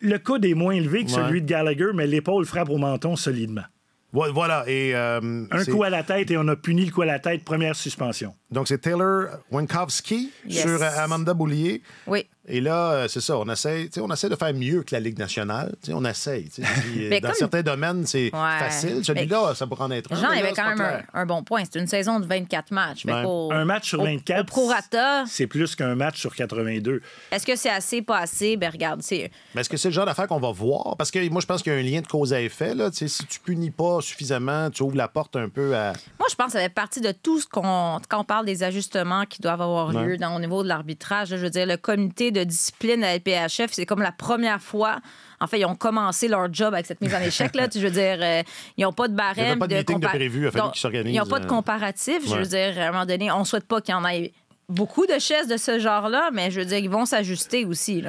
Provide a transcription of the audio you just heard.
le coude est moins élevé que celui de Gallagher, mais l'épaule frappe au menton solidement. Voilà. Et, euh, un coup à la tête et on a puni le coup à la tête, première suspension. Donc c'est Taylor Winkowski sur euh, Amanda Boulier. Oui. Et là, euh, c'est ça, on essaie, on essaie de faire mieux que la Ligue nationale. on essaie. Euh, dans certains domaines, c'est facile. Celui-là, ça pourrait en être un. Jean avait quand même un, bon point. C'est une saison de 24 matchs. un match sur 24, c'est plus qu'un match sur 82. Est-ce que c'est assez, pas assez? Ben, regarde, c'est... Mais est-ce que c'est le genre d'affaire qu'on va voir? Parce que moi, je pense qu'il y a un lien de cause à effet. Là. Si tu punis pas suffisamment, tu ouvres la porte un peu à... Moi, je pense que ça fait partie de tout ce qu'on... Quand on parle des ajustements qui doivent avoir lieu dans, au niveau de l'arbitrage, je veux dire, le comité de de discipline à LPHF. C'est comme la première fois. En fait, ils ont commencé leur job avec cette mise en échec. Là, Tu veux dire, euh, ils n'ont pas de barème. pas de, de, ils n'ont pas de euh, comparatif. Je veux dire, à un moment donné, on ne souhaite pas qu'il y en ait beaucoup de chaises de ce genre-là, mais je veux dire, ils vont s'ajuster aussi. Là.